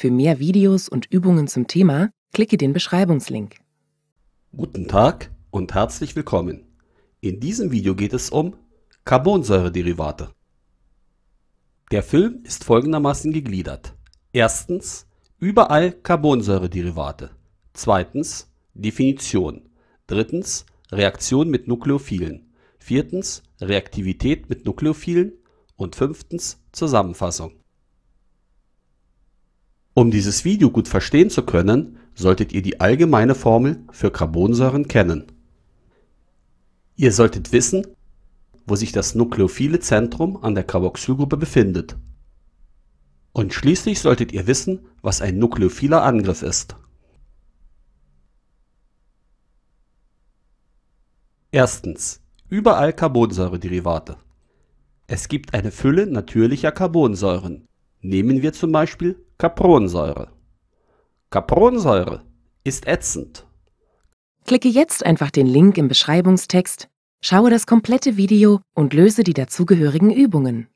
Für mehr Videos und Übungen zum Thema klicke den Beschreibungslink. Guten Tag und herzlich willkommen. In diesem Video geht es um Carbonsäurederivate. Der Film ist folgendermaßen gegliedert. Erstens überall Carbonsäurederivate. Zweitens Definition. Drittens Reaktion mit Nukleophilen. Viertens Reaktivität mit Nukleophilen. Und fünftens Zusammenfassung. Um dieses Video gut verstehen zu können, solltet ihr die allgemeine Formel für Carbonsäuren kennen. Ihr solltet wissen, wo sich das nukleophile Zentrum an der Carboxylgruppe befindet. Und schließlich solltet ihr wissen, was ein nukleophiler Angriff ist. Erstens. Überall Carbonsäurederivate. Es gibt eine Fülle natürlicher Carbonsäuren, Nehmen wir zum Beispiel Capronsäure. Capronsäure ist ätzend. Klicke jetzt einfach den Link im Beschreibungstext, schaue das komplette Video und löse die dazugehörigen Übungen.